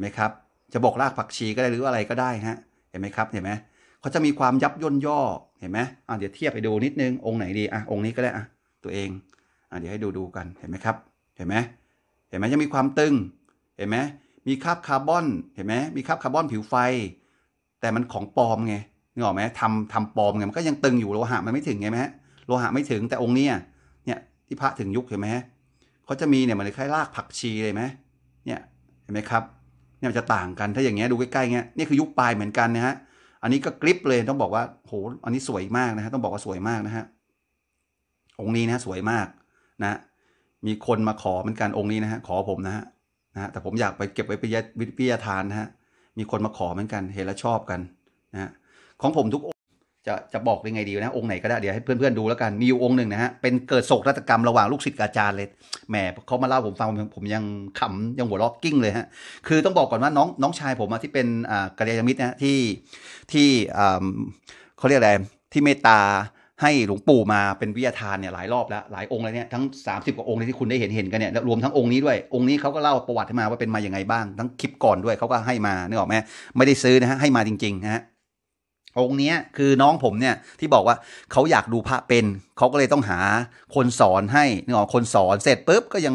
ไหมครับ จะบอกรากผักชีก็ได้หรืออะไรก็ได้ฮะ เห็นไหมครับ เห็นไหมเขาจะมีความยับย่นย่อ เห็นไหมอ่าเดี๋ยวเทียบไปดูนิดนึง องค์ไหนดี อ่ะ องค์นี้ก็ได้อ่ะตัวเองอ่าเดี๋ยวให้ดูดูกัน เห็นไหมครับ เห็นไหมเห็นไหมจะมีความตึง เห็นไหมมีคาบคาร์บอน เห็นไหม มีคาบคาร์บอนผิวไฟ แต่มันของปลอมไงนึกออกไหมทำทำปลอมไง มันก็ยังตึงอยู่โลหะมันไม่ถึงไงไหมฮะ โลหะไม่ถึง แต่องค์นี้เนี่ย ที่พระถึงยุคเห็นไหมเขาจะมีเนี่ยมันคล้ายรากผักชีเลยไหมเนี่ย เห็นไหมครับเนี่ยจะต่างกันถ้าอย่างเงี้ยดูใกล้ๆเงี้ยนี่คือยุคปลายเหมือนกันนะฮะอันนี้ก็กริปเลยต้องบอกว่าโหอันนี้สวยมากนะฮะต้องบอกว่าสวยมากนะฮะองค์นี้นะ สวยมากนะ มีคนมาขอเหมือนกันองค์นี้นะฮะขอผมนะฮะนะแต่ผมอยากไปเก็บไว้ไวิยาทานนะฮะมีคนมาขอเหมือนกันเห็นแล้วชอบกันนะฮะของผมทุกจะจะบอกยังไงดีนะองค์ไหนก็ได้เดี๋ยวให้เพื่อนๆ ดูแล้วกันมีอยู่องค์หนึ่งนะฮะเป็นเกิดโศกนาฏกรรมระหว่างลูกศิษย์อาจารย์เลยแหมเขามาเล่าผมฟัง ผมยังขำยังหัวล็อกกิ้งเลยฮะคือต้องบอกก่อนว่า น้องน้องชายผมที่เป็นอ่ากัลยาณมิตรนะที่ที่อ่าเขาเรียกอะไร ที่เมตตาให้หลวงปู่มาเป็นวิทยาทานเนี่ยหลายรอบแล้ว หลายองค์แลวเนี่ยทั้ง 30กว่าองค์เลยที่คุณได้เห็นเห็นกันเนี่ยรวมทั้งองค์นี้ด้วยองค์นี้เขาก็เล่าประวัติให้มาว่าเป็นมาอย่างไงบ้างทั้งคลิปก่อนด้วยเขาก็ให้มานึกออกไหมไม่ได้ซื้อนะฮะให้มาจริงๆนะฮะองค์เนี้ยคือน้องผมเนี่ยที่บอกว่าเขาอยากดูพระเป็น เขาก็เลยต้องหาคนสอนให้นึกออกคนสอนเสร็จปุ๊บก็ยัง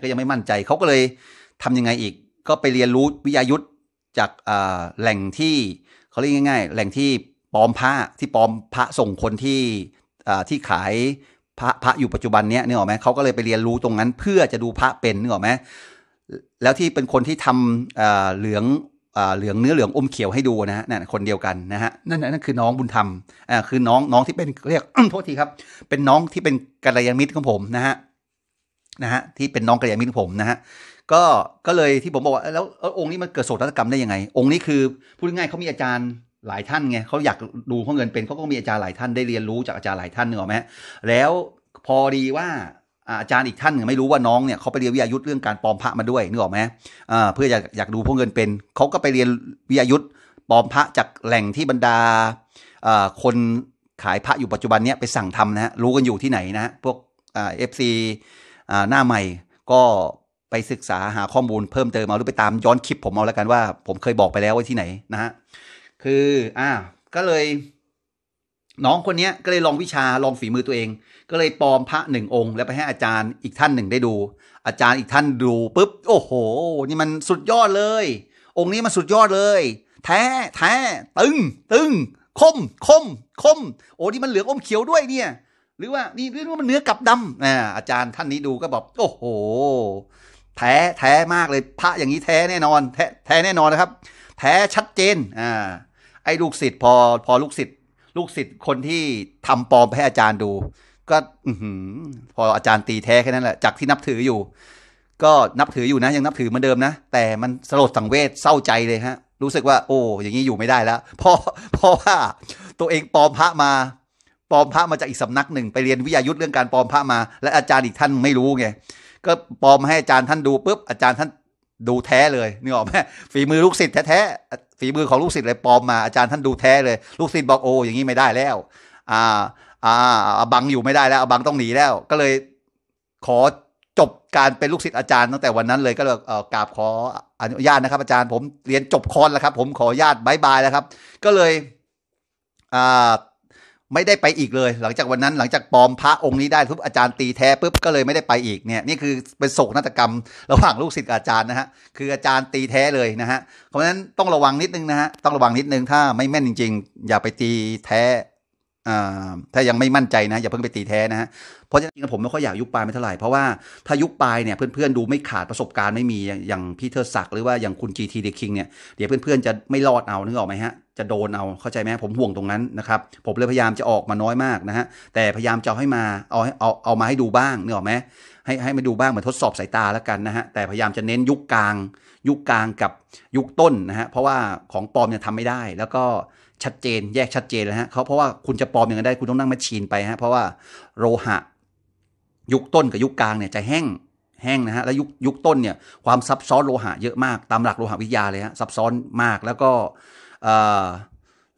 ก็ยังไม่มั่นใจเขาก็เลยทํำยังไงอีก ก็ไปเรียนรู้วิทยายุทธจากแหล่งที่เขาเรียกง่าย ๆ แหล่งที่ปลอมพระที่ปลอมพระส่งคนที่ที่ขายพระพระอยู่ปัจจุบันเนี้ยนึกออกไหมเขาก็เลยไปเรียนรู้ตรงนั้นเพื่อจะดูพระเป็นนึกออกไหมแล้วที่เป็นคนที่ทำเหลืองเหลืองเนื้อเหลืองอมเขียวให้ดูนะฮะนั่นคนเดียวกันนะฮะนั่นนั่นคือน้องบุญธรรมอ่าคือน้องน้องที่เป็นเรียกโทษทีครับ เป็นน้องที่เป็น กัลยาณมิตรของผมนะฮะนะฮะที่เป็นน้องกัลยาณมิตรของผมนะฮะก็ก็เลยที่ผมบอกว่าแล้วองค์นี้มันเกิดโศตกรรมได้ ยังไง องค์นี้คือพูดง่ายเขามีอาจารย์หลายท่านไงเขาอยากดูข้อเงินเป็นเขาก็มีอาจารย์หลายท่านได้เรียนรู้จากอาจารย์หลายท่านเนอะไหมแล้วพอดีว่าอาจารย์อีกท่านหนึ่งไม่รู้ว่าน้องเนี่ยเขาไปเรียนวิทยายุทธเรื่องการปลอมพระมาด้วยนึกออกไหมเพื่ออยากอยากดูพวกเงินเป็นเขาก็ไปเรียนวิทยายุทธปลอมพระจากแหล่งที่บรรดาคนขายพระอยู่ปัจจุบันเนี้ยไปสั่งทำนะฮะรู้กันอยู่ที่ไหนนะพวกเอฟซีหน้าใหม่ก็ไปศึกษาหาข้อมูลเพิ่มเติมมาหรือไปตามย้อนคลิปผมเอาแล้วกันว่า ผมเคยบอกไปแล้วว่าที่ไหนนะฮะคืออ่าก็เลยน้องคนนี้ก็เลยลองวิชาลองฝีมือตัวเอง ก็เลยปลอมพระหนึ่งองค์แล้วไปให้อาจารย์อีกท่านหนึ่งได้ดู อาจารย์อีกท่านดูปุ๊บโอ้โห นี่มันสุดยอดเลย องค์นี้มันสุดยอดเลย แท้แท้ ตึงตึงคมคมคมโอ้นี่มันเหลืองอมเขียวด้วยเนี่ย หรือว่านี่เรื่องว่ามันเนื้อกับดำนะอาจารย์ท่านนี้ดูก็บอกโอ้โห แท้แท้มากเลยพระอย่างนี้แท้แน่นอนแท้แท้แน่นอนนะครับ แท้ชัดเจนอ่าไอ้ลูกศิษย์พอพอลูกศิษย์ลูกศิษย์คนที่ทำปลอมให้อาจารย์ดู ก็อืพออาจารย์ตีแท้แค่นั้นแหละ จากที่นับถืออยู่ ก็นับถืออยู่นะ ยังนับถือเหมือนเดิมนะ แต่มันสลดสังเวชเศร้าใจเลยฮะ รู้สึกว่าโอ้อย่างนี้อยู่ไม่ได้แล้ว เพราะเพราะว่าตัวเองปลอมพระมาปลอมพระมาจากอีกสำนักหนึ่งไปเรียนวิทยายุทธเรื่องการปลอมพระมา และอาจารย์อีกท่านไม่รู้ไง ก็ปลอมให้อาจารย์ท่านดูปุ๊บอาจารย์ท่านดูแท้เลยนึกออกไหมฝีมือลูกศิษย์แท้ๆฝีมือของลูกศิษย์เลยปลอมมาอาจารย์ท่านดูแท้เลย ลูกศิษย์บอกโอ้อย่างนี้ไม่ได้แล้ว อ่า อ่าบังอยู่ไม่ได้แล้วบังต้องหนีแล้ว ก็เลย ขอจบการเป็นลูกศิษย์อาจารย์ตั้งแต่วันนั้นเลย ก็เลยกราบขออนุญาตนะครับ อาจารย์ผมเรียนจบคอนแล้วครับ ผมขออนุญาตบายบายแล้วครับ ก็เลยอ่าไม่ได้ไปอีกเลย หลังจากวันนั้นหลังจากปลอมพระองค์นี้ได้ทุบอาจารย์ตีแท้ปุ๊บก็เลยไม่ได้ไปอีกเนี่ยนี่คือเป็นโศกนาฏกรรมระหว่างลูกศิษย์อาจารย์นะฮะคืออาจารย์ตีแท้เลยนะฮะเพราะฉะนั้นต้องระวังนิดนึงนะฮะต้องระวังนิดนึงถ้าไม่แม่นจริงๆอย่าไปตีแท้ถ้ายังไม่มั่นใจนะอย่าเพิ่งไปตีแท้นะฮะเพราะจริงๆผมไม่ค่อยอยากยุคปลายไม่เท่าไหร่ เพราะว่าถ้ายุคปลายเนี่ยเพื่อนๆดูไม่ขาดประสบการณ์ไม่มีอย่างพี่เทอร์ศักดิ์หรือว่าอย่างคุณ GT The King เนี่ยเดี๋ยวเพื่อนๆจะไม่รอดเอานึกออกไหมฮะ จะโดนเอาเข้าใจไหมผมห่วงตรงนั้นนะครับ ผมเลยพยายามจะออกมาน้อยมากนะฮะแต่พยายามจะให้มาเอาเอาเอามาให้ดูบ้างนึกออกไหมให้ให้มาดูบ้างเหมือนทดสอบสายตาแล้วกันนะฮะแต่พยายามจะเน้นยุคกลาง ยุคกลางกับยุคต้นนะฮะเพราะว่าของปลอมเนี่ยทำไม่ได้แล้วก็ชัดเจนแยกชัดเจนเลยฮะเขาเพราะว่าคุณจะปลอมอย่างไรได้คุณต้องนั่งแมชชีนไปฮะเพราะว่าโลหะยุคต้นกับยุคกลางเนี่ยจะแห้งแห้งนะฮะแล้วยุคยุคต้นเนี่ยความซับซ้อนโลหะเยอะมาก ตามหลักโลหะวิทยาเลยฮะซับซ้อนมากแล้วก็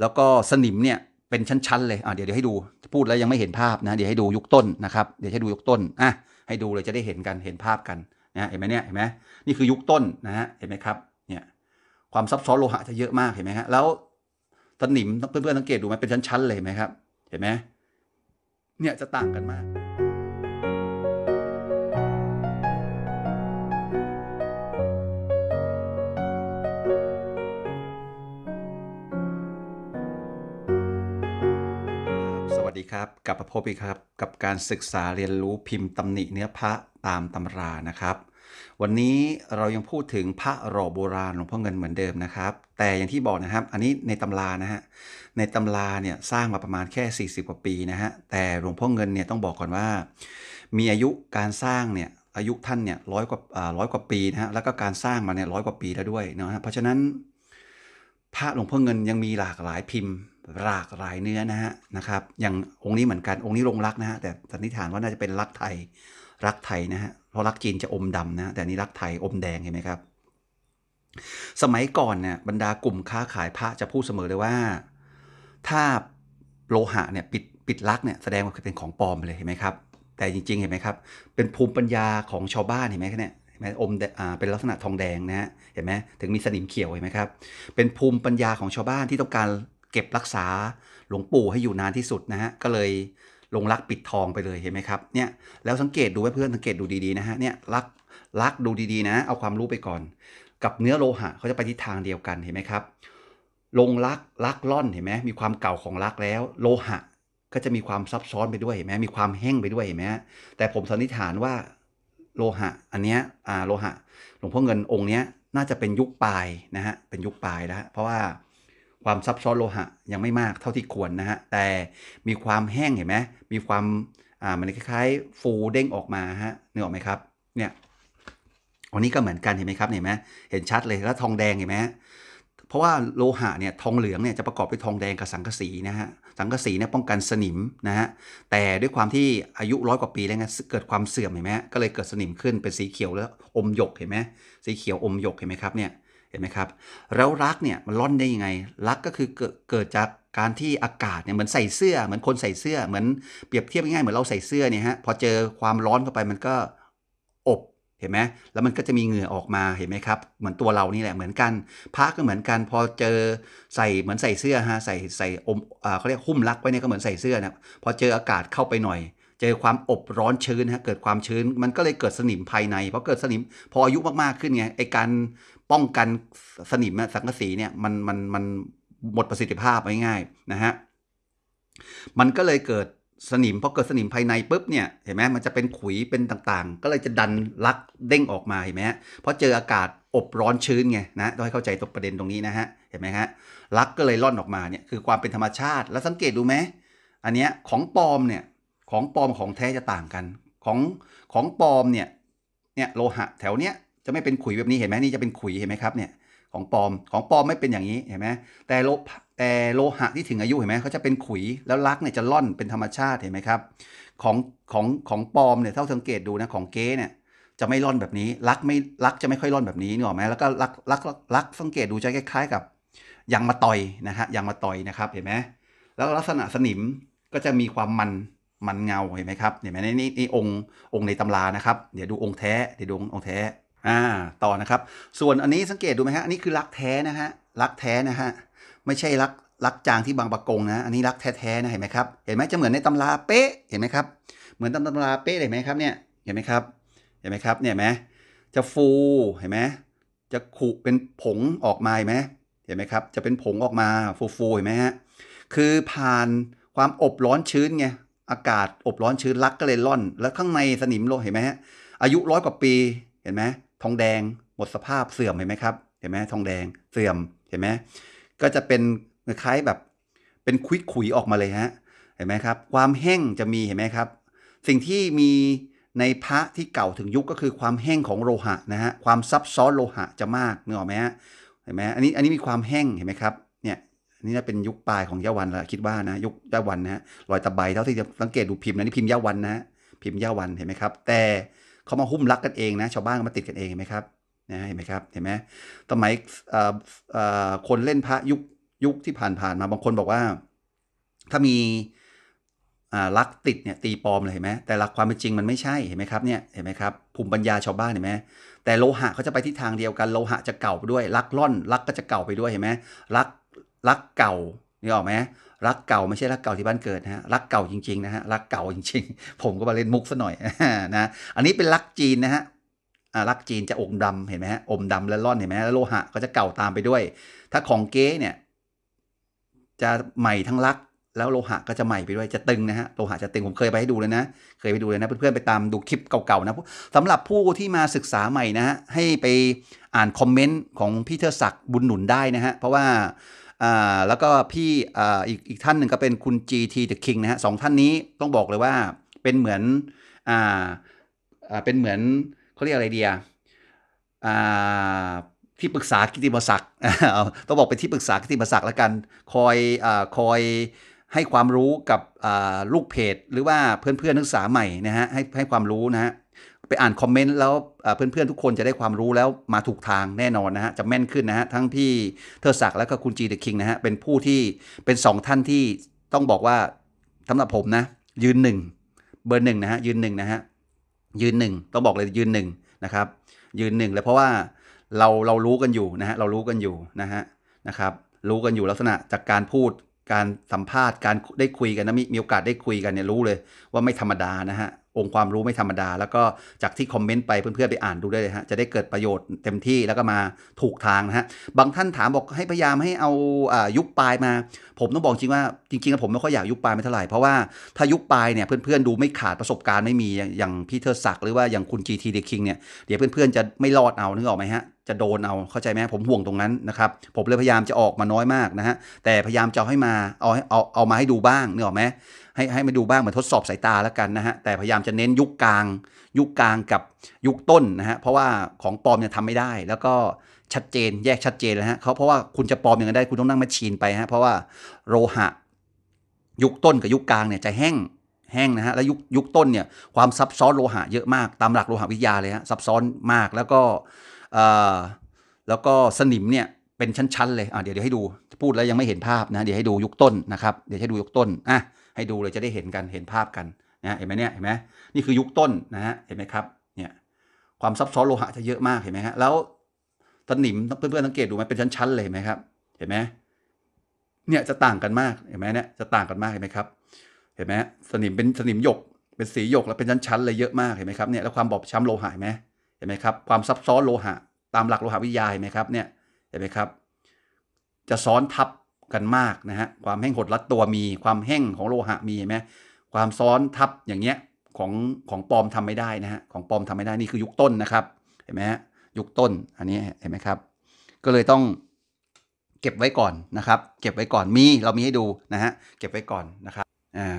แล้วก็สนิมเนี่ยเป็นชั้นๆเลยอ่ะเดี๋ยวเดี๋ยวให้ดูพูดแล้วยังไม่เห็นภาพนะ เดี๋ยวให้ดูยุคต้นนะครับ เดี๋ยวให้ดูยุคต้นอ่ะให้ดูเลยจะได้เห็นกันเห็นภาพกันนะเห็นไหมเนี่ยเห็นไหมนี่คือยุคต้นนะฮะเห็นไหมครับเนี่ยความซับซ้อนโลหะจะเยอะมากเห็นไหมฮะแล้วสนิมเพื่อนๆสังเกตดูไหมเป็นชั้นๆเลยไหมครับ เห็นไหม เนี่ยจะต่างกันมากสสวัดีครับกลับมาพบอีกครับ กับการศึกษาเรียนรู้พิมพ์ตำหนิเนื้อพระตามตำรานะครับวันนี้เรายังพูดถึงพระรอโบราณหลวงพ่อเงินเหมือนเดิมนะครับ แต่อย่างที่บอกนะครับอันนี้ในตำรานะฮะในตำราเนี่ยสร้างมาประมาณแค่ 40 กว่าปีนะฮะแต่หลวงพ่อเงินเนี่ยต้องบอกก่อนว่า มีอายุการสร้างเนี่ยอายุท่านเนี่ยร้อยกว่าร้อยกว่าปีนะฮะแล้วก็การสร้างมาเนี่ยร้อยกว่าปีแล้วด้วยนะฮะเพราะฉะนั้น พระหลวงพ่อเงินยังมีหลากหลายพิมพ์หลากหลายเนื้อนะฮะนะครับอย่างองค์นี้เหมือนกันองค์นี้ลงรักนะฮะแต่สันนิษฐานว่าน่าจะเป็นรักไทยรักไทยนะฮะเพราะรักจีนจะอมดำนะแต่นี้รักไทย อมแดงเห็นไหมครับ สมัยก่อนเนี่ยบรรดากลุ่มค้าขายพระจะพูดเสมอเลยว่า ถ้าโลหะเนี่ยปิดปิดลักเนี่ยแสดงว่าเป็นของปลอมเลยเห็นไหมครับ แต่จริง ๆเห็นไหมครับ เป็นภูมิปัญญาของชาวบ้านเห็นไหมคเนี่ยเห็นไหมอมอ่าเป็นลักษณะทองแดงนะฮะเห็นไหมถึงมีสนิมเขียวเห็นไหมครับ เป็นภูมิปัญญาของชาวบ้านที่ต้องการเก็บรักษาหลวงปู่ให้อยู่นานที่สุดนะฮะก็เลยลงรักปิดทองไปเลยเห็นไหมครับเนี่ยแล้วสังเกตดูไว้เพื่อนสังเกตดูดีๆนะฮะเนี่ยรักรักดูดีๆนะเอาความรู้ไปก่อน กับเนื้อโลหะเขาจะไปทิศทางเดียวกันเห็นไหมครับ ลงรักรักล่อนเห็นไหมมีความเก่าของรักแล้วโลหะก็จะมีความซับซ้อนไปด้วยเห็นไหมมีความแห้งไปด้วยเห็นไหมแต่ผมสันนิษฐานว่าโลหะ อันเนี้ยอ่าโลหะ หลวงพ่อเงินองค์เนี้ยน่าจะเป็นยุคปลายนะฮะเป็นยุคปลายแล้วเพราะว่าความซับซ้อนโลหะ ยังไม่มากเท่าที่ควรนะฮะแต่มีความแห้งเห็นไหมมีความอ่ามันคล้ายๆฟูเด้งออกมาฮะนึกออกไหมครับเนี่ยอันนี้ก็เหมือนกันเห็นไหมครับเห็นไหมเห็นชัดเลยแล้วทองแดงเห็นไหมเพราะว่าโลหะเนี่ยทองเหลืองเนี่ยจะประกอบด้วยทองแดงกับสังกะสีนะฮะสังกะสีเนี่ยป้องกันสนิมนะฮะแต่ด้วยความที่อายุร้อยกว่าปีแล้ว เกิดความเสื่อมเห็นไหมก็เลยเกิดสนิมขึ้นเป็นสีเขียวแล้วอมหยกเห็นไหมสีเขียวอมหยกเห็นไหมครับเนี่ยเห็นไหมครับแล้วรักเนี่ย มันร่อนได้ยังไง รักก็คือเกิดจากการที่อากาศเนี่ยเหมือนใส่เสื้อเหมือนคนใส่เสื้อเหมือนเปรียบเทียบง่ายๆเหมือนเราใส่เสื้อเนี่ยฮะพอเจอความร้อนเข้าไปมันก็อบเห็นไหมแล้วมันก็จะมีเหงื่อออกมาเห็นไหมครับเหมือนตัวเรานี่แหละเหมือนกันพ้าก็เหมือนกัน พอเจอใส่เหมือนใส่เสื้อฮะใส่ใส่อมเขาเรียกหุ้มรักไว้เนี่ยก็เหมือนใส่เสื้อนะพอเจออากาศเข้าไปหน่อย เจอความอบร้อนชื้นฮะเกิดความชื้นมันก็เลยเกิดสนิมภายในพอเกิดสนิมพออายุมากๆขึ้นไงไอการป้องกันสนิมสังกะสีเนี่ยมันมันมันหมดประสิทธิภาพง่ายๆนะฮะมันก็เลยเกิดสนิมพอเกิดสนิมภายในปุ๊บเนี่ยเห็นไหมมันจะเป็นขุยเป็นต่างๆ ก็เลยจะดันลักเด้งออกมาเห็นไหมเพราะเจออากาศอบร้อนชื้นไงนะต้องให้เข้าใจตรงประเด็นตรงนี้นะฮะเห็นไหมฮะลักก็เลยล่อนออกมาเนี่ยคือความเป็นธรรมชาติ แล้วสังเกตดูไหมอันเนี้ยของปลอมเนี่ยของปลอมของแท้จะต่างกันของของปลอมเนี่ยเนี่ยโลหะแถวเนี้ยจะไม่เป็นขุยแบบนี้เห็นไหมนี่จะเป็นขุยเห็นไหมครับเนี่ยของปลอมของปลอมไม่เป็นอย่างนี้เห็นไหมแต่โลแต่โลหะที่ถึงอายุเห็นไหมเขาจะเป็นขุยแล้วลักเนี่ยจะล่อนเป็นธรรมชาติเห็นไหมครับของของของปลอมเนี่ยเท่าสังเกตดูนะ ของเก๊เนี่ยจะไม่ล่อนแบบนี้ลักไม่ลักจะไม่ค่อยล่อนแบบนี้นึกออกไหมแล้วก็ลักลักลักสังเกตดูจะคล้ายๆ กับยางมาต่อยนะฮะยางมาต่อยนะครับเห็นไหมแล้วลักษณะสนิมก็จะมีความมันมันเงาเห็นไหมครับเห็นไหมนี่นี่องค์องค์ในตำรานะครับเดี๋ยวดูองค์แท้เดี๋ยวดูองค์แท้อ่าต่อนะครับ ส่วนอันนี้สังเกตดูไหมฮะอันนี้คือรักแท้นะฮะ รักแท้นะฮะ ไม่ใช่รักรักจางที่บางประกงนะ อันนี้รักแท้ๆนะเห็นไหมครับ เห็นไหมจะเหมือนในตำราเป๊ะ เห็นไหมครับ เหมือนตำราเป๊ะเห็นไหมครับเนี่ย เห็นไหมครับ เห็นไหมครับเนี่ยไหม จะฟู เห็นไหมจะขุเป็นผงออกมาเห็นไหมเห็นไหมครับ จะเป็นผงออกมาฟูฟูเห็นไหมฮะ คือผ่านความอบร้อนชื้นไง อากาศอบร้อนชื้นรักก็เลยร่อนแล้วข้างในสนิมโลเห็นไหมฮะ อายุร้อยกว่าปี เห็นไหมทองแดง หมดสภาพเสื่อมเห็นไหมครับเห็นไหมทองแดงเสื่อมเห็นไหมก็จะเป็นคล้ายแบบเป็นคุยขุยออกมาเลยฮะเห็นไหมครับ ความแห้งจะมีเห็นไหมครับ สิ่งที่มีในพระที่เก่าถึงยุคก็คือความแห้งของโลหะนะฮะความซับซ้อนโลหะจะมากนึกออกไหมฮะเห็นไหมอันนี้อันนี้มีความแห้งเห็นไหมครับเนี่ยนี่นะเป็นยุคปลายของย่าวันละคิดว่านะยุคย่าวันนะฮะรอยตะไบเท่าที่จะสังเกตดูพิมพ์นะนี่พิมพ์ย่าวันนะฮะพิมพ์ย่าวันเห็นไหมครับ แต่เขามาหุ้มรักกันเองนะชาวบ้านก็มาติดกันเองไหมครับนะเห็นไหมครับ เห็นไหมสมัยคนเล่นพระยุคยุคที่ผ่านๆมาบางคนบอกว่าถ้ามีรักติดเนี่ยตีปลอมเลยเห็นไหมแต่หลักความเป็นจริงมันไม่ใช่เห็นไหมครับเนี่ย เห็นไหมครับภูมิปัญญาชาวบ้านเห็นไหมแต่โลหะเขาจะไปทิศทางเดียวกันโลหะจะเก่าไปด้วยรักล่อนรักก็จะเก่าไปด้วยเห็นไหมรักรักเก่านี่ออกไหมรักเก่าไม่ใช่รักเก่าที่บ้านเกิดนะฮะ รักเก่าจริงๆนะฮะ รักเก่าจริงๆ ผมก็มาเล่นมุกซะหน่อยนะ อันนี้เป็นรักจีนนะฮะรักจีนจะอมดำเห็นไหมฮะ อมดำและร่อนเห็นไหมแล้วโลหะก็จะเก่าตามไปด้วย ถ้าของเก๊เนี่ยจะใหม่ทั้งรัก แล้วโลหะก็จะใหม่ไปด้วย จะตึงนะฮะ โลหะจะตึง ผมเคยไปให้ดูเลยนะ เคยไปดูเลยนะเพื่อนๆไปตามดูคลิปเก่าๆนะสำหรับผู้ที่มาศึกษาใหม่นะฮะให้ไปอ่านคอมเมนต์ของพี่เทอศักดิ์บุญหนุนได้นะฮะเพราะว่า่าแล้วก็พี่อ่าอีกอีกท่านหนึ่งก็เป็นคุณ GT The King นะฮะสองท่านนี้ต้องบอกเลยว่าเป็นเหมือนอ่าอ่าเป็นเหมือนเขาเรียกอะไรเดียอ่าที่ปรึกษากิติมศักดิ์ต้องบอกเป็นที่ปรึกษากิติมศักดิ์ลวกันคอยอ่าคอยให้ความรู้กับลูกเพจหรือว่าเพื่อนเพื่อนนักศึกษาใหม่นะฮะให้ให้ความรู้นะฮะไปอ่านคอมเมนต์แล้วเพื่อนๆทุกคนจะได้ความรู้แล้วมาถูกทางแน่นอนนะฮะจะแม่นขึ้นนะฮะทั้งพี่เทอศักและก็คุณจีเดคิงนะฮะเป็นผู้ที่เป็น 2 ท่านที่ต้องบอกว่าสำหรับผมนะยืนหนึ่งเบอร์หนึ่งนะฮะยืนหนึ่งนะฮะยืนหนึ่งต้องบอกเลยยืนหนึ่งนะครับยืนหนึ่งเลยเพราะว่าเราเรารู้กันอยู่นะฮะเรารู้กันอยู่นะฮะนะครับรู้กันอยู่ลักษณะจากการพูดการสัมภาษณ์การได้คุยกันนะมีมีโอกาสได้คุยกันเนี่ยรู้เลยว่าไม่ธรรมดานะฮะองค์ความรู้ไม่ธรรมดา แล้วก็จากที่คอมเมนต์ไปเพื่อนๆไปอ่านดูได้เลยฮะ จะได้เกิดประโยชน์เต็มที่แล้วก็มาถูกทางนะฮะบางท่านถามบอกให้พยายามให้เอายุคปลายมา ผมต้องบอกจริงว่าจริงๆแล้วผมไม่ค่อยอยากยุคปลายไม่เท่าไหร่ เพราะว่าถ้ายุคปลายเนี่ยเพื่อนๆดูไม่ขาดประสบการณ์ไม่มีอย่างพี่เธอศักดิ์หรือว่าอย่างคุณ GT The King เนี่ย เดี๋ยวเพื่อนๆจะไม่รอดเอานึกออกไหมฮะจะโดนเอาเข้าใจไหมผมห่วงตรงนั้นนะครับผมเลยพยายามจะออกมาน้อยมากนะฮะแต่พยายามจะให้มาเอาเอาเอามาให้ดูบ้างเนอไหมให้ให้มาดูบ้างเหมือนทดสอบสายตาแล้วกันนะฮะแต่พยายามจะเน้นยุคกลาง ยุคกลางกับยุคต้นนะฮะเพราะว่าของปลอมเนี่ยทำไม่ได้ แล้วก็ชัดเจนแยกชัดเจนแล้วฮะเขาเพราะว่าคุณจะปลอมอย่างไรได้คุณต้องนั่งมาชีนไปฮะเพราะว่าโลหะยุคต้นกับยุคกลางเนี่ยจะแห้งแห้งนะฮะและยุคยุคต้นเนี่ยความซับซ้อนโลหะเยอะมาก ตามหลักโลหะวิทยาเลยฮะซับซ้อนมากแล้วก็แล้วก็สนิมเนี่ยเป็นชั้นๆเลยอ่าเดี๋ยวเดี๋ยวให้ดูพูดแล้วยังไม่เห็นภาพนะ เดี๋ยวให้ดูยุคต้นนะครับเดี๋ยวให้ดูยุคต้นอ่ะให้ดูเลยจะได้เห็นกันเห็นภาพกันนะเห็นไหมเนี่ยเห็นไหมนี่คือยุคต้นนะฮะเห็นไหมครับเนี่ยความซับซ้อนโลหะจะเยอะมากเห็นไหมฮะแล้วสนิมเพื่อนๆสังเกตดูไหมเป็นชั้นๆเลยเห็นไหมครับ เห็นไหมเนี่ยจะต่างกันมากเห็นไหมเนี่ยจะต่างกันมากเห็นไหมครับเห็นไหมสนิมเป็นสนิมหยกเป็นสีหยกแล้วเป็นชั้นๆเลยเยอะมากเห็นไหมครับเนี่ยแล้วความบอบช้ำโลหะเห็นไหมเห็นไหมครับความซับซ้อนโลหะตามหลักโลหะวิทยาเห็นไหมครับเนี่ยเห็นไหมครับจะซ้อนทับกันมากนะฮะความแห้งหดรัดตัวมีความแห้งของโลหะมีเห็นไหมความซ้อนทับอย่างเงี้ยของของปลอมทำไม่ได้นะฮะของปลอมทำไม่ได้นี่คือยุคต้นนะครับ เห็นไหมฮะยุคต้นอันนี้เห็นไหมครับก็เลยต้องเก็บไว้ก่อนนะครับ เก็บไว้ก่อนมีเรามีให้ดูนะฮะเก็บไว้ก่อนนะครับอ่า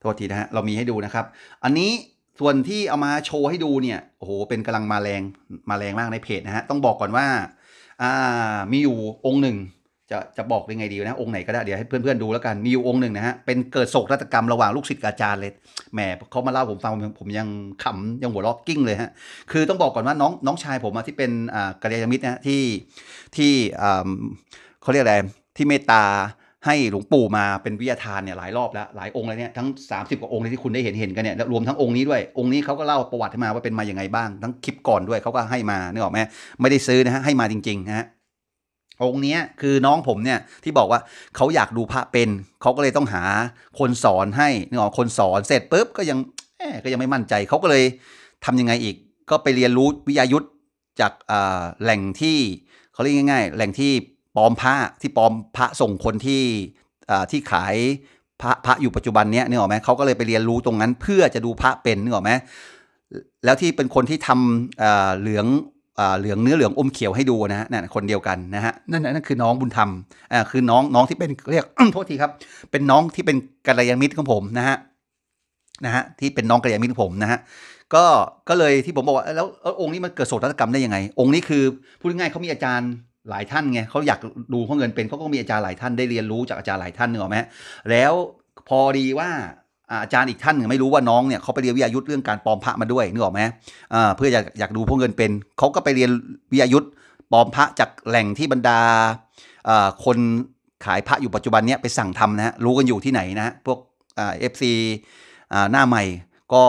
โทษทีนะฮะเรามีให้ดูนะครับ อันนี้ส่วนที่เอามาโชว์ให้ดูเนี่ยโอ้โหเป็นกำลังมาแรงมาแรงมากในเพจนะฮะต้องบอกก่อนว่าอ่ามีอยู่องค์หนึ่งจะจะบอกยังไงดีนะองค์ไหนก็ได้เดี๋ยวให้เพื่อนๆดูแล้วกันมีอยู่องค์หนึ่งนะฮะเป็นเกิดโศกนาฏกรรมระหว่างลูกศิษย์อาจารย์เลยแหมเขามาเล่าผมฟังผมยังขำยังหัวเราะกิ้งเลยฮะคือต้องบอกก่อนว่าน้องน้องชายผมที่เป็นอ่ากัลยาณมิตรนะที่ที่อ่าเขาเรียกอะไรที่เมตตาให้หลวงปู่มาเป็นวิทยาทานเนี่ยหลายรอบแล้วหลายองค์แล้วเนี่ยทั้ง 30กว่าองค์เลยที่คุณได้เห็นเห็นกันเนี่ยรวมทั้งองค์นี้ด้วยองค์นี้เขาก็เล่าประวัติมาว่าเป็นมาอย่างไงบ้าง ทั้งคลิปก่อนด้วยเขาก็ให้มาเน่ยบอกแมมไม่ได้ซื้อนะฮะให้มาจริงๆนะฮะองค์นี้คือน้องผมเนี่ยที่บอกว่าเขาอยากดูพระเป็นเขาก็เลยต้องหาคนสอนให้เนี่ยบอกคนสอนเสร็จปุ๊บก็ยังก็ยังไม่มั่นใจเขาก็เลยทํำยังไงอีกก็ไปเรียนรู้วิทยายุทธจากแหล่งที่เขาเรียกง่าย ๆ แหล่งที่ปลอมพระที่ปลอมพระส่งคนที่ที่ขายพระพระอยู่ปัจจุบันเนี้ยนึกออกไหมเขาก็เลยไปเรียนรู้ตรงนั้นเพื่อจะดูพระเป็นนึกออกไหมแล้วที่เป็นคนที่ทำเหลืองเหลืองเนื้อเหลืองอมเขียวให้ดูนะฮะนั่นคนเดียวกันนะฮะนั่นนั่นคือ น้องบุญธรรมอ่าคือน้องน้องที่เป็นเรียกโทษทีครับ เป็นน้องที่เป็นกัลยาณมิตรของผมนะฮะนะฮะที่เป็นน้องกัลยาณมิตรของผมนะฮะก็ก็เลยที่ผมบอกว่าแล้วองค์นี้มันเกิดโศกนาฏกรรมได้ยังไง องค์นี้คือพูดง่ายเขามีอาจารย์หลายท่านไงเขาอยากดูข้อเงินเป็นเขาก็มีอาจารย์หลายท่านได้เรียนรู้จากอาจารย์หลายท่านเนี่ยหรอไหมแล้วพอดีว่าอาจารย์อีกท่านไม่รู้ว่าน้องเนี่ยเขาไปเรียนวิทยายุทธเรื่องการปลอมพระมาด้วยนึกออกไหมเพื่ออยากอยากดูพวกเงินเป็นเขาก็ไปเรียนวิทยายุทธปลอมพระจากแหล่งที่บรรดาคนขายพระอยู่ปัจจุบันเนี้ยไปสั่งทำนะฮะรู้กันอยู่ที่ไหนนะฮะพวกเอฟซีหน้าใหม่ก็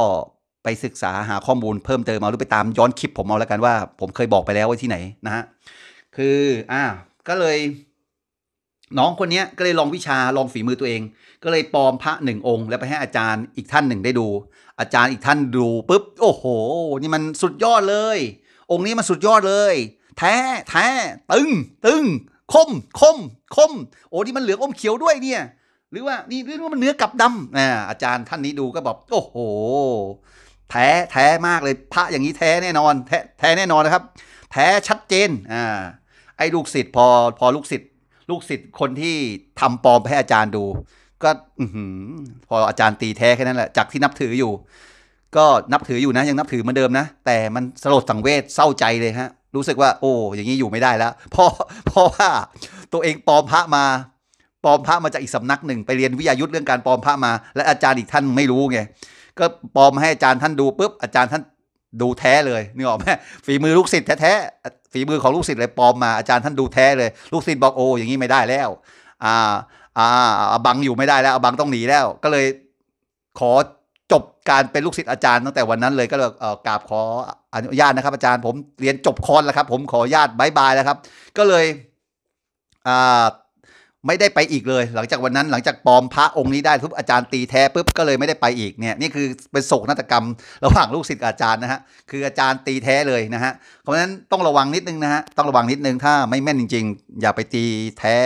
ไปศึกษาหาข้อมูลเพิ่มเติมมาหรือไปตาม ย้อนคลิปผมเอาแล้วกันว่าผมเคยบอกไปแล้วว่าที่ไหนนะฮะคืออ่าก็เลย น้องคนนี้ก็เลยลองวิชาลองฝีมือตัวเอง ก็เลยปลอมพระหนึ่งองค์แล้วไปให้อาจารย์อีกท่านหนึ่งได้ดู อาจารย์อีกท่านดูปุ๊บ โอ้โหนี่มันสุดยอดเลย องค์นี้มันสุดยอดเลย แท้แท้ ตึงตึงคมคมคมโอ้นี่มันเหลืองอมเขียวด้วยเนี่ย หรือว่านี่หรือว่ามันเนื้อกับดำอ่าอาจารย์ท่านนี้ดูก็บอก โอ้โห แท้แท้มากเลยพระอย่างนี้แท้แน่นอน แท้แท้แน่นอนนะครับ แท้ชัดเจนอ่าอ้ลูกศิษย์พอพอลูกศิษย์ลูกศิษย์คนที่ทำปลอมให้อาจารย์ดู ก็อืพออาจารย์ตีแท้แค่นั้นแหละจากที่นับถืออยู่ ก็นับถืออยู่นะ ยังนับถือเหมือนเดิมนะแต่มันสลดสังเวชเศร้าใจเลยฮะ รู้สึกว่าโอ้อย่างนี้อยู่ไม่ได้แล้วเพราะเพราะว่าตัวเองปลอมพระมาปลอมพระมาจากอีกสำนักหนึ่งไปเรียนวิทยายุทธเรื่องการปลอมพระมา และอาจารย์อีกท่านไม่รู้ไงก็ปลอมให้อาจารย์ท่านดูปุ๊บอาจารย์ท่านดูแท้เลยนึกออกไหมฝีมือลูกศิษย์แท้ฝีมือของลูกศิษย์เลยปลอม มา อาจารย์ท่านดูแท้เลย ลูกศิษย์บอกโอ้อย่างนี้ไม่ได้แล้ว อ่า อ่าบังอยู่ไม่ได้แล้วอาบังต้องหนีแล้ว ก็เลยขอจบการเป็นลูกศิษย์อาจารย์ตั้งแต่วันนั้นเลย ก็เลยกราบขออนุญาตนะครับ อาจารย์ผมเรียนจบคอนแล้วครับ ผมขออนุญาตบายบายแล้วครับ ก็เลยไม่ได้ไปอีกเลย หลังจากวันนั้นหลังจากปลอมพระองค์นี้ได้ทุบอาจารย์ตีแท้ปุ๊บก็เลยไม่ได้ไปอีกเนี่ยนี่คือเป็นโศกนาฏกรรมระหว่างลูกศิษย์อาจารย์นะฮะคืออาจารย์ตีแท้เลยนะฮะเพราะฉะนั้นต้องระวังนิดนึงนะฮะต้องระวังนิดนึงถ้าไม่แม่นจริง ๆ อย่าไปตีแท้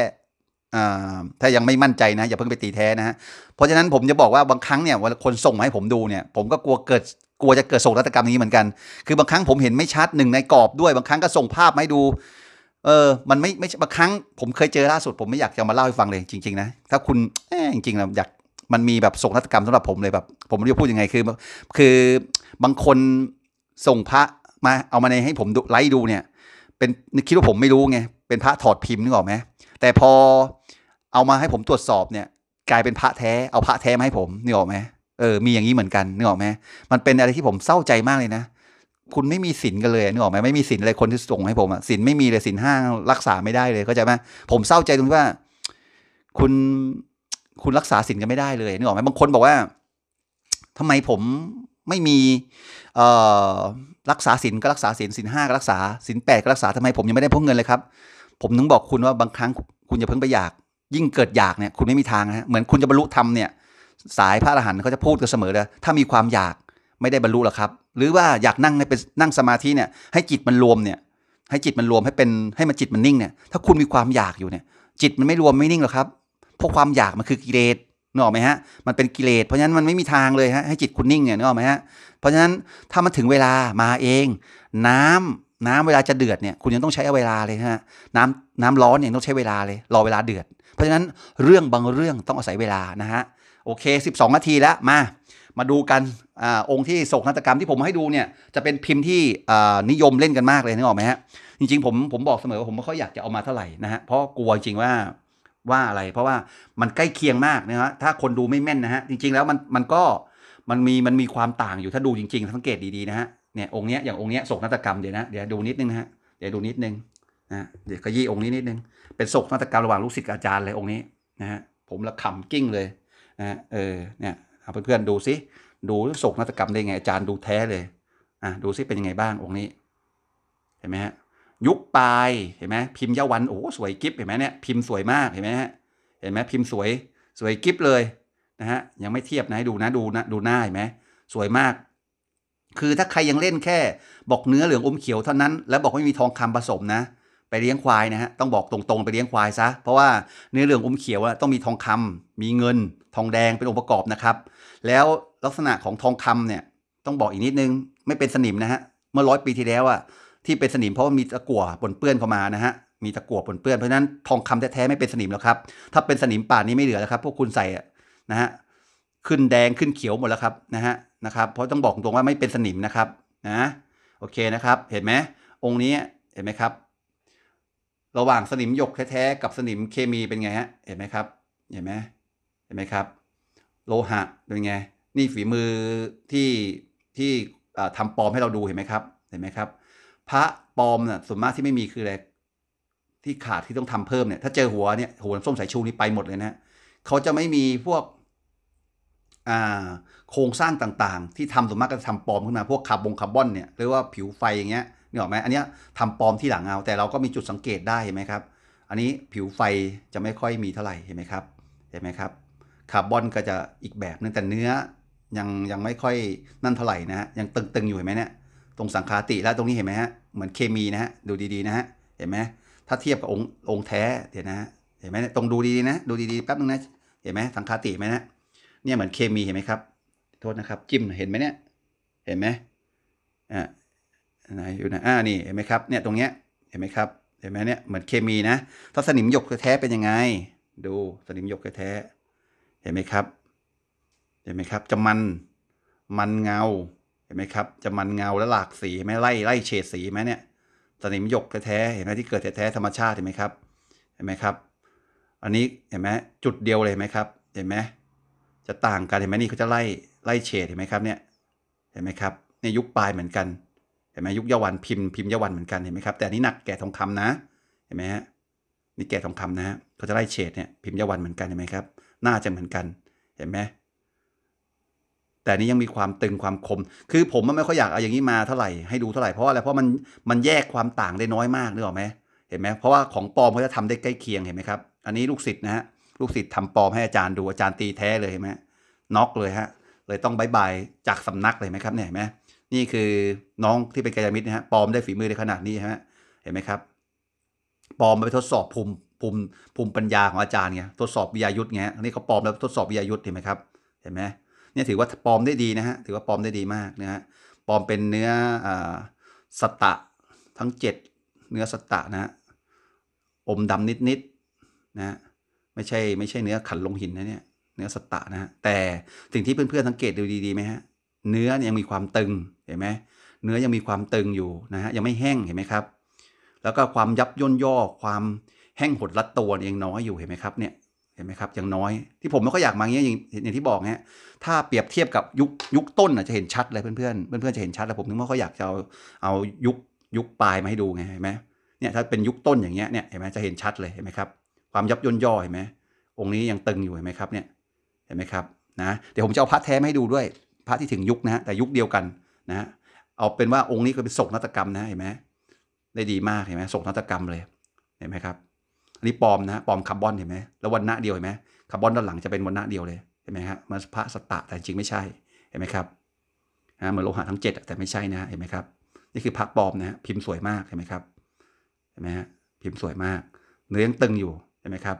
ถ้ายังไม่มั่นใจนะอย่าเพิ่งไปตีแท้นะฮะเพราะฉะนั้นผมจะบอกว่าบางครั้งเนี่ยวาคนส่งมาให้ผมดูเนี่ยผมก็กลัวเกิดกลัวจะเกิดโศกนาฏกรรมนี้เหมือนกันคือ บางครั้งผมเห็นไม่ชัดหนึ่งในกรอบด้วยบางครั้งก็ส่งภาพมาให้ดูเออ มันไม่ไม่บางครั้ง ผมเคยเจอล่าสุดผม ไม่อยากจะมาเล่าให้ฟังเลยจริงๆนะ ถ้าคุณแอจริงๆนะอยาก มันมีแบบส่งนักกรรมสำหรับผมเลยแบบ ผมไม่รู้พูดยังไง คือคือบางคนส่งพระมาเอามาในให้ผมไลฟ์ดูเนี่ย เป็นคิดว่าผมไม่รู้ไง เป็นพระถอดพิมพ์นึกออกไหม แต่พอเอามาให้ผมตรวจสอบเนี่ย กลายเป็นพระแท้ เอาพระแท้มาให้ผมนึกออกไหมเออ มีอย่างนี้เหมือนกันนึกออกไหมมันเป็นอะไรที่ผมเศร้าใจมากเลยนะคุณไม่มีสินกันเลยนึกออกไหมไม่มีสินอะไรคนที่ส่งให้ผมอะสินไม่มีเลยสินห้างรักษาไม่ได้เลยเข้าใจไหมผมเศร้าใจตรงที่ว่าคุณคุณรักษาสินกันไม่ได้เลยนึกออกไหมบางคนบอกว่า ทำไมผมไม่มี เอ่อรักษาสินก็รักษาสินสินห้าก็รักษาสินแปดก็รักษาทำไมผมยังไม่ได้พวกเงินเลยครับ ผมถึงบอกคุณว่าบางครั้ง คุณอย่าเพิ่งไปอยาก ยิ่งเกิดอยากเนี่ย คุณไม่มีทางนะเหมือนคุณจะบรรลุธรรมเนี่ย สายพระอรหันต์เขาจะพูดกันเสมอเลยถ้ามีความอยากไม่ได้บรรลุหรอกครับ หรือว่าอยากนั่งให้เป็นนั่งสมาธิเนี่ย ให้จิตมันรวมเนี่ย ให้จิตมันรวมให้เป็นให้มันจิตมันนิ่งเนี่ย ถ้าคุณมีความอยากอยู่เนี่ย จิตมันไม่รวมไม่นิ่งหรอกครับ เพราะความอยากมันคือกิเลสนึกออกไหมฮะ มันเป็นกิเลส เพราะฉะนั้นมันไม่มีทางเลยฮะให้จิตคุณนิ่งเนี่ยนึกออกไหมฮะ เพราะฉะนั้นถ้ามันถึงเวลามาเอง น้ำน้ำเวลาจะเดือดเนี่ย คุณยังต้องใช้เวลาเลยฮะน้ำน้ำร้อนเนี่ยต้องใช้เวลาเลยรอเวลาเดือด เพราะฉะนั้นเรื่องบางเรื่องต้องอาศัยเวลานะฮะโอเค 12นาทีแล้วมามาดูกันอองค์ที่โศกนาฏกรรมที่ผมให้ดูเนี่ย จะเป็นพิมพ์ที่นิยมเล่นกันมากเลย นึกออกไหมฮะ จริงๆ ผม ผมบอกเสมอว่าผมไม่ค่อยอยากจะเอามาเท่าไหร่นะฮะ เพราะกลัวจริงว่า ว่าอะไร เพราะว่ามันใกล้เคียงมากนะฮะ ถ้าคนดูไม่แม่นนะฮะ จริงๆ แล้วมัน มันก็ มันมี มันมีความต่างอยู่ ถ้าดูจริงๆ สังเกตดีๆนะฮะ เนี่ย องค์เนี้ย อย่างองค์เนี้ยโศกนาฏกรรมเดี๋ยวนะ เดี๋ยวดูนิดนึงนะฮะ เดี๋ยวดูนิดนึง นะ เดี๋ยวขยี้องค์นี้นิดนึง เป็นโศกนาฏกรรมระหว่างลูกศิษย์อาจารย์เลยองค์นี้นะฮะผมละคำกิ้งเลยนะเออเนี่ยเพื่อนๆดูซิ ดูโศกนาฏกรรมได้ไง อาจารย์ดูแท้เลย อ่ะดูซิเป็นยังไงบ้างองค์นี้ เห็นไหมฮะยุคปลายเห็นไหมพิมพ์ยาวันโอ้สวยกิฟเห็นไหมเนี่ยพิมพ์สวยมากเห็นไหมฮะเห็นไหมพิมพ์สวยสวยกิฟเลยนะฮะยังไม่เทียบนะให้ดูนะดูนะดูหน้าเห็นไหมสวยมาก คือถ้าใครยังเล่นแค่บอกเนื้อเหลืองอมเขียวเท่านั้นแล้วบอกไม่มีทองคำผสมนะไปเลี้ยงควายนะฮะ ต้องบอกตรงๆ ไปเลี้ยงควายซะ เพราะว่าเนื้อเรื่องอมเขียวต้องมีทองคำมีเงิน ทองแดงเป็นองค์ประกอบนะครับ แล้วลักษณะของทองคำเนี่ย ต้องบอกอีกนิดนึงไม่เป็นสนิมนะฮะ เมื่อร้อยปีที่แล้วอะที่เป็นสนิม เพราะว่ามีตะกั่วปนเปื้อนเข้ามานะฮะ มีตะกั่วปนเปื้อนเพราะะนั้นทองคำแท้ๆไม่เป็นสนิมแล้วครับ ถ้าเป็นสนิมป่านนี้ไม่เหลือแล้วครับ พวกคุณใส่นะฮะขึ้นแดงขึ้นเขียวหมดแล้วครับนะฮะนะครับ เพราะต้องบอกตรงว่าไม่เป็นสนิมนะครับนะโอเคนะครับ เห็นไหมองค์นี้เห็นไหมครับระหว่างสนิมหยกแท้ๆกับสนิมเคมีเป็นไงฮะ เห็นไหมครับ เห็นไหมเห็นไหมครับ โลหะเป็นไง นี่ฝีมือที่ที่ทำปลอมให้เราดูเห็นไหมครับ เห็นไหมครับ พระปลอมน่ะส่วนมากที่ไม่มีคืออะไรที่ขาดที่ต้องทำเพิ่มเนี่ยถ้าเจอหัวเนี่ยหัวส้มสายชูนี่ไปหมดเลยนะเขาจะไม่มีพวกโครงสร้างต่างๆ ที่ทำส่วนมากก็ทำปลอมขึ้นมาพวกคาร์บอนคาร์บอนเนี่ยหรือว่าผิวไฟอย่างเงี้ยนี่ออกไหมอันนี้ทำปลอมที่หลังเอา แต่เราก็มีจุดสังเกตได้เห็นไหมครับ อันนี้ผิวไฟจะไม่ค่อยมีเท่าไหร่เห็นไหมครับเห็นไหมครับคาร์บอนก็จะอีกแบบนึงแต่เนื้อยังยังไม่ค่อยนั่นเท่าไหร่นะฮะยังตึงๆอยู่เห็นไหมเนี่ยตรงสังคาติแล้วตรงนี้เห็นไหมฮะเหมือนเคมีนะฮะดูดีๆนะฮะเห็นไหมถ้าเทียบกับองค์องค์แท้เดี๋ยวนะฮะเห็นไหมตรงดูดีๆนะดูดีๆแป๊บนึงนะเห็นไหมสังคาติไหมนะเนี่ยเหมือนเคมีเห็นไหมครับโทษนะครับจิ้มเห็นไหมเนี่ยเห็นไหมอ่าไหนอยู่นะอ่านี่เห็นไหมครับเนี่ยตรงเนี้ยเห็นไหมครับเห็นไหมเนี่ยเหมือนเคมีนะ ถ้าสนิมหยกแท้เป็นยังไง ดูสนิมหยกแท้เห็นไหมครับเห็นไหมครับจะมันมันเงาเห็นไหมครับ จะมันเงาและหลากสีไหมไล่ไล่เฉดสีไหมเนี่ยสนิมหยกแท้เห็นไหมที่เกิดแท้ธรรมชาติเห็นไหมครับ เห็นไหมครับอันนี้เห็นไหมจุดเดียวเลยเห็นไหมครับเห็นไหมจะต่างกันเห็นไหมนี่เขาจะไล่ไล่เฉดเห็นไหมครับเนี่ยเห็นไหมครับในยุคปลายเหมือนกันเห็นไหมยุคยาวันพิมพ์พิมพ์ยาวันเหมือนกันเห็นไหมครับแต่นี้หนักแก่ทองคำนะเห็นไหมฮะนี่แก่ทองคำนะฮะเขาจะไล่เฉดเนี่ยพิมพ์ยาวันเหมือนกันเห็นไหมครับ น่าจะเหมือนกันเห็นไหมแต่นี้ยังมีความตึงความคม คือผมไม่ค่อยอยากเอาอย่างนี้มาเท่าไหร่ให้ดูเท่าไหร่เพราะอะไรเพราะมันมันแยกความต่างได้น้อยมากนึกออกไหมเห็นไหมเพราะว่าของปลอมเขาจะทำได้ใกล้เคียงเห็นไหมครับอันนี้ลูกศิษย์นะฮะลูกศิษย์ทำปลอมให้อาจารย์ดูอาจารย์ตีแท้เลยเห็นไหมน็อกเลยฮะเลยต้องบายบายจากสำนักเลยไหมครับเนี่ยเห็นไหมนี่คือน้องที่เป็นกายมิตรนะฮะ ปลอมได้ฝีมือในขนาดนี้ฮะ เห็นไหมครับ ปลอมไปทดสอบภูมิภูมิภูมิปัญญาของอาจารย์ไง ทดสอบวิยายุทธ์ไง นี่เขาปลอมแล้วทดสอบวิยายุทธ์เห็นไหมครับ เห็นไหมเนี่ยถือว่าปลอมได้ดีนะฮะ ถือว่าปลอมได้ดีมากนะฮะ ปลอมเป็นเนื้ออสตะทั้ง 7 เนื้อสตะนะฮะอมดำนิดๆนะฮะไม่ใช่ไม่ใช่เนื้อขันลงหินนะเนี่ย เนื้อสตะนะฮะ แต่สิ่งที่เพื่อนๆสังเกตดูดีๆไหมฮะ เนื้อยังมีความตึงเห็นไหมเนื้อยังมีความตึงอยู่นะฮะยังไม่แห้งเห็นไหมครับ แล้วก็ความยับย่นย่อ ความแห้งหดรัดตัวยังน้อยอยู่เห็นไหมครับเนี่ยเห็นไหมครับยังน้อย ที่ผมไม่ก็อยากมาเงี้ยอย่างที่บอกเนี่ยถ้าเปรียบเทียบกับยุคยุคต้นจะเห็นชัดเลยเพื่อนเพื่อนเพื่อนจะเห็นชัดแล้วผมถึงว่าเขาอยากจะเอาเอายุคยุคปลายมาให้ดูไงเห็นไหมเนี่ยถ้าเป็นยุคต้นอย่างเงี้ยเนี่ยเห็นไหมจะเห็นชัดเลยเห็นไหมครับ ความยับย่นย่อเห็นไหมองค์นี้ยังตึงอยู่เห็นไหมครับเนี่ยเห็นไหมครับนะเดี๋ยวผมจะเอาพระแท้มาให้ดูด้วย พระที่ถึงยุคนะแต่ยุคเดียวกันนะเอาเป็นว่าองค์นี้ก็เป็นศกนาฏกรรมนะเห็นไหมได้ดีมากเห็นไหมศกนาฏกรรมเลย เห็นไหมครับอันนี้ปลอมนะปลอมคาร์บอนเห็นไหม แล้ววันณะเดียวเห็นไหมคาร์บอนด้านหลังจะเป็นวันณะเดียวเลยเห็นไหมครับมันพระสตะแต่จริงไม่ใช่ เห็นไหมครับนะเหมือนโลหะทั้ง 7 แต่ไม่ใช่นะเห็นไหมครับ นี่คือพระปลอมนะพิมพ์สวยมากเห็นไหมครับเห็นไหมฮะพิมพ์สวยมาก เนื้อยังตึงอยู่เห็นไหมครับ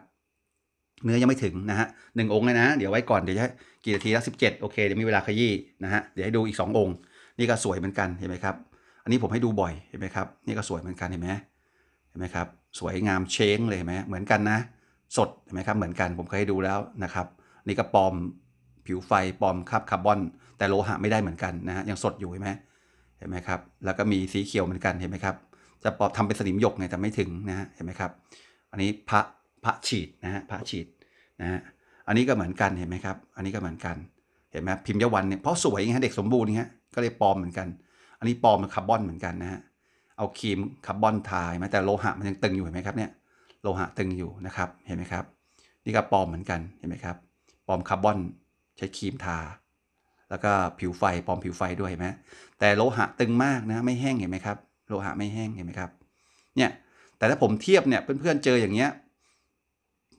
เนื้อยังไม่ถึงนะฮะหนึ่งองค์เลยนะ เดี๋ยวไว้ก่อน เดี๋ยวจะกี่นาทีละสิบเจ็ดโอเค เดี๋ยวมีเวลาขยี้นะฮะเดี๋ยวให้ดูอีกสององค์นี่ก็สวยเหมือนกันเห็นไหมครับ อันนี้ผมให้ดูบ่อยเห็นไหมครับ นี่ก็สวยเหมือนกันเห็นไหมเห็นไหมครับ สวยงามเช้งเลยเห็นไหมเหมือนกันนะ สดเห็นไหมครับ เหมือนกันผมเคยให้ดูแล้วนะครับ นี่ก็ปอมผิวไฟปอมคาบคาร์บอนแต่โลหะไม่ได้เหมือนกันนะฮะ ยังสดอยู่เห็นไหมเห็นไหมครับ แล้วก็มีสีเขียวเหมือนกันเห็นไหมครับ จะปอบทำเป็นสนิมหยกไงแต่ไม่ถึงนะฮะเห็นไหมครับ อันนี้พระพระฉีดนะฮะพระฉีดนะฮะ อันนี้ก็เหมือนกันเห็นไหมครับ อันนี้ก็เหมือนกัน เห็นไหมพิมพ์ยวันเนี่ยเพราะสวยไงเด็กสมบูรณ์ไงก็เลยปลอมเหมือนกัน อันนี้ปลอมเป็นคาร์บอนเหมือนกันนะฮะ เอาครีมคาร์บอนทายมาแต่โลหะมันยังตึงอยู่เห็นไหมครับเนี่ยโลหะตึงอยู่นะครับเห็นไหมครับ นี่ก็ปลอมเหมือนกันเห็นไหมครับปลอมคาร์บอนใช้ครีมทา แล้วก็ผิวไฟปลอมผิวไฟด้วยเห็นไหมแต่โลหะตึงมากนะ ไม่แห้งเห็นไหมครับโลหะไม่แห้งเห็นไหมครับเนี่ยแต่ถ้าผมเทียบเนี่ยเพื่อนๆเจออย่างเงี้ย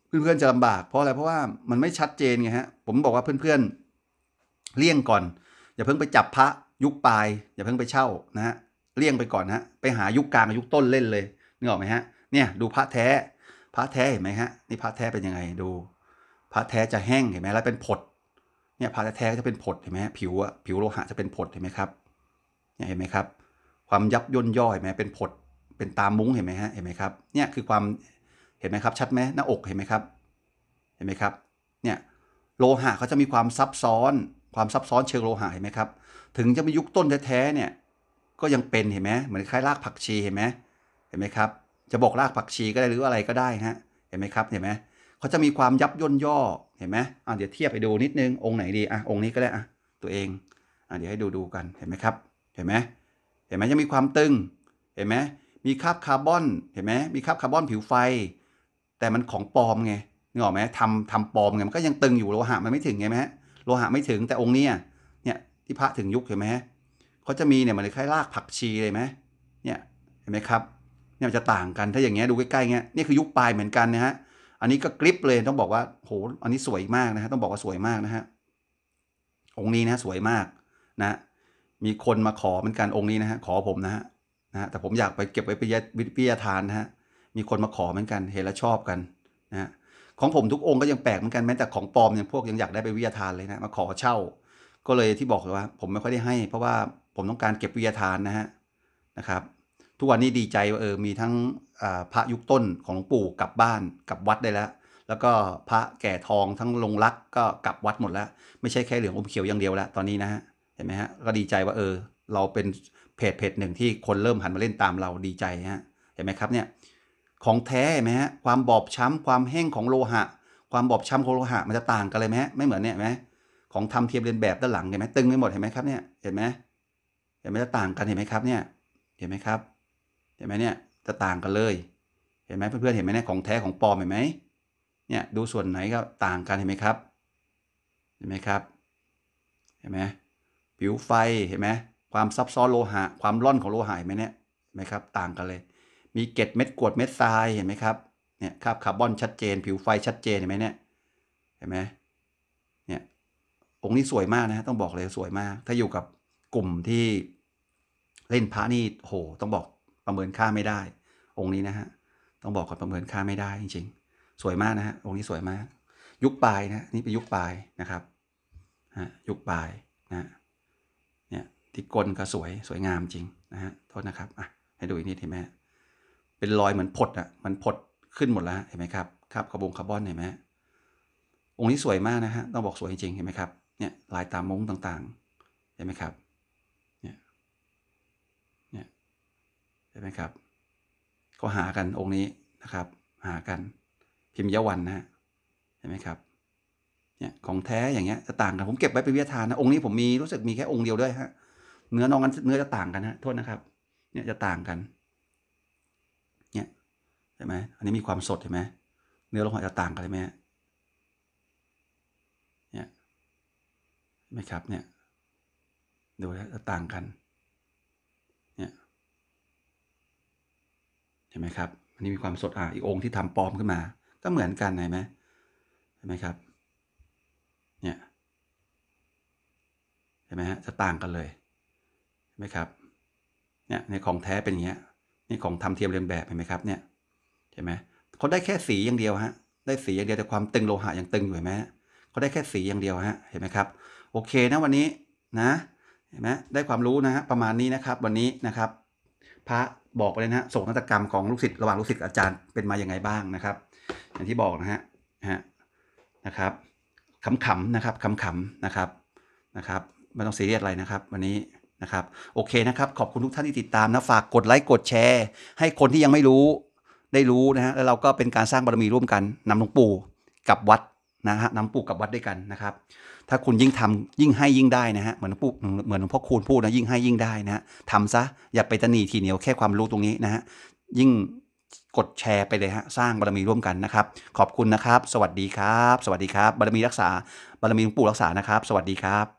เพื่อนๆจะลำบากเพราะอะไรเพราะว่ามันไม่ชัดเจนไงฮะผมบอกว่าเพื่อนๆเลี่ยงก่อนอย่าเพิ่งไปจับพระยุคปลายอย่าเพิ่งไปเช่านะฮะ เลี่ยงไปก่อนนะไปหายุคกลางยุคต้นเล่นเลยนึกออกไหมฮะ เนี่ยดูพระแท้ พระแท้เห็นไหมฮะ นี่พระแท้เป็นยังไงดู พระแท้จะแห้งเห็นไหมแล้วเป็นผดเนี่ยพระแท้จะเป็นผดเห็นไหมผิวอะผิวโลหะจะเป็นผดเห็นไหมครับ เนี่ยเห็นไหมครับ ความยับย่นย่อเห็นไหม เป็นผดเป็นตามมุ้งเห็นไหมฮะ เห็นไหมครับ เนี่ยคือความ เห็นไหมครับ ชัดไหมหน้าอกเห็นไหมครับ เห็นไหมครับ เนี่ยโลหะเขาจะมีความซับซ้อน ความซับซ้อนเชิงโลหะเห็นไหมครับถึงจะมายุคต้นแท้ ๆเนี่ยก็ยังเป็นเห็นไหมเหมือนคล้ายรากผักชีเห็นไหมเห็นไหมครับจะบอกรากผักชีก็ได้หรืออะไรก็ได้ฮะเห็นไหมครับเห็นไหมเขาจะมีความยับย่นย่อเห็นไหมอ่ะเดี๋ยวเทียบไปดูนิดนึงองค์ไหนดีอ่ะองค์นี้ก็ได้อ่ะ ตัวเองอ่ะเดี๋ยวให้ดูดูกันเห็นไหมครับเห็นไหมเห็นไหมจะมีความตึงเห็นไหมมีคาบคาร์บอนเห็นไหมมีคาบคาร์บอนผิวไฟ แต่มันของปลอมไงนึกออกไหมทำทำปลอมไงมันก็ยังตึงอยู่โลหะมันไม่ถึงไงไหมโลหะไม่ถึงแต่องค์นี้ที่พระถึงยุคเห็นไหมเขาจะมีเนี่ยมันคล้ายรากผักชีเลยไหมเนี่ยเห็นไหมครับ เนี่ยมันจะต่างกันถ้าอย่างเงี้ย ดูใกล้ๆเงี้ยนี่คือยุคปลายเหมือนกันนะฮะ อันนี้ก็กริปเลยต้องบอกว่าโห อันนี้สวยมากนะฮะต้องบอกว่าสวยมากนะฮะองค์นี้นะสวยมากนะมีคนมาขอเหมือนกันองค์นี้นะฮะขอผมนะฮะนะแต่ผมอยากไปเก็บไว้ปัดวิทยาทานนะฮะมีคนมาขอเหมือนกันเห็นแล้วชอบกันนะฮะของผมทุกองค์ก็ยังแปลกเหมือนกันแม้แต่ของปลอมอย่างพวกยังอยากได้ไปวิทยาทานเลยนะมาขอเช่าก็เลยที่บอกเลยว่าผมไม่ค่อยได้ให้เพราะว่าผมต้องการเก็บวิยาทานนะฮะนะครับ ทุกวันนี้ดีใจเออมีทั้งพระยุคต้นของหลวงปู่ กลับบ้านกลับวัดได้แล้วแล้วก็พระแก่ทองทั้งลงรักก็กลับวัดหมดแล้ว ไม่ใช่แค่เหลืองอมเขียวอย่างเดียวแล้ว ตอนนี้นะฮะเห็นไหมฮะก็ดีใจว่าเออเราเป็นเพจเพจหนึ่งที่คนเริ่มหันมาเล่นตามเราดีใจฮะเห็นไหมครับเนี่ยของแท้เห็นไหมฮะความบอบช้ำความแห้งของโลหะ ความบอบช้ำของโลหะมันจะต่างกันเลยไหมฮะไม่เหมือนเนี่ยไหมของทำเทียมเรียนแบบด้านหลังเห็นไหมตึงไปหมดเห็นไหมครับเนี่ยเห็นไหมเห็นไหมจะต่างกันเห็นไหมครับเนี่ย เห็นไหมครับเห็นไหมเนี่ยจะต่างกันเลย เห็นไหมเพื่อนๆเห็นไหมเนี่ยของแท้ของปลอมเห็นไหมเนี่ยดูส่วนไหนก็ต่างกันเห็นไหมครับ เห็นไหมครับ เห็นไหมผิวไฟเห็นไหมความซับซ้อนโลหะความร่อนของโลหะเห็นไหมเนี่ยเห็นไหมครับต่างกันเลย มีเกล็ดเม็ดกรวดเม็ดทรายเห็นไหมครับเนี่ยคาบคาร์บอนชัดเจน ผิวไฟชัดเจนเห็นไหมเนี่ยเห็นไหมองนี้สวยมากนะ ต้องบอกเลยสวยมากถ้าอยู่กับกลุ่มที่เล่นพระนี่โหต้องบอกประเมินค่าไม่ได้ องค์นี้นะฮะต้องบอกก่อนประเมินค่าไม่ได้จริง ๆ สวยมากนะฮะองค์นี้สวยมาก ยุคปลายนะนี่เป็นยุคปลายนะครับฮะยุคปลายนะเนี่ยที่กลก็สวยสวยงามจริงนะฮะโทษนะครับอ่ะให้ดูอีกนิดเห็นไหมเป็นรอยเหมือนผดอ่ะมันผดขึ้นหมดแล้วเห็นไหมครับครับคาร์บอนคาร์บอนเห็นไหมองค์นี้สวยมากนะฮะต้องบอกสวยจริงเห็นไหมครับเนี่ยลายตามมงต่างๆใช่ไหมครับ เนี่ยเนี่ยใช่ไหมครับ ก็หากันองค์นี้นะครับ หากันพิมพ์ยวันนะฮะใช่ไหมครับ เนี่ยของแท้อย่างเงี้ยจะต่างกันผมเก็บไว้เป็นวิทยาทานนะองค์นี้ผมมีรู้สึกมีแค่องค์เดียวด้วยฮะเนื้อนองกันเนื้อจะต่างกันฮะโทษนะครับ เนี่ยจะต่างกัน เนี่ยใช่ไหมอันนี้มีความสดใช่ไหมเนื้อลงหะจะต่างกันใช่ไหมไหมครับเนี่ย ดูแล้วต่างกัน เนี่ยเห็นไหมครับ อันนี้มีความสดอ่ะอีกองค์ที่ทำปลอมขึ้นมา ก็เหมือนกันเห็นไหมเห็นไหมครับ เนี่ย เห็นไหมฮะ จะต่างกันเลยเห็นไหมครับ เนี่ยในของแท้เป็นอย่างเงี้ย นี่ของทำเทียมเรียนแบบเห็นไหมครับ เนี่ยเห็นไหมเขาได้แค่สีอย่างเดียวฮะ ได้สีอย่างเดียวแต่ความตึงโลหะยังตึงอยู่เห็นไหมเขาได้แค่สีอย่างเดียวฮะ เห็นไหมครับโอเคนะวันนี้นะเห็นไหมได้ความรู้นะฮะประมาณนี้นะครับ วันนี้นะครับพระบอกไปเลยนะฮะส่งนักกรรมของลูกศิษย์ ระหว่างลูกศิษย์อาจารย์เป็นมาอย่างไงบ้างนะครับ อย่างที่บอกนะฮะฮะนะครับขำๆนะครับขำๆนะครับนะครับไม่ต้องีเรียดอะไรนะครับวันนี้นะครับโอเคนะครับ ขอบคุณทุกท่านที่ติดตามนะฝากกดไลค์กดแชร์ ให้คนที่ยังไม่รู้ได้รู้นะฮะแล้วเราก็เป็นการสร้างบารมีร่วมกันนำหลวงปู่กับวัดนะฮะนำปู่กับวัดด้วยกันนะครับถ้าคุณยิ่งทำยิ่งให้ยิ่งได้นะฮะเหมือนพูดเหมือนหลวงพ่อคูณพูดนะยิ่งให้ยิ่งได้นะฮะทำซะ อย่าไปตนีทีเหนียวแค่ความรู้ตรงนี้นะฮะยิ่งกดแชร์ไปเลยฮะสร้างบารมีร่วมกันนะครับ ขอบคุณนะครับ สวัสดีครับ สวัสดีครับบารมีรักษาบารมีหลวงปู่รักษานะครับสวัสดีครับ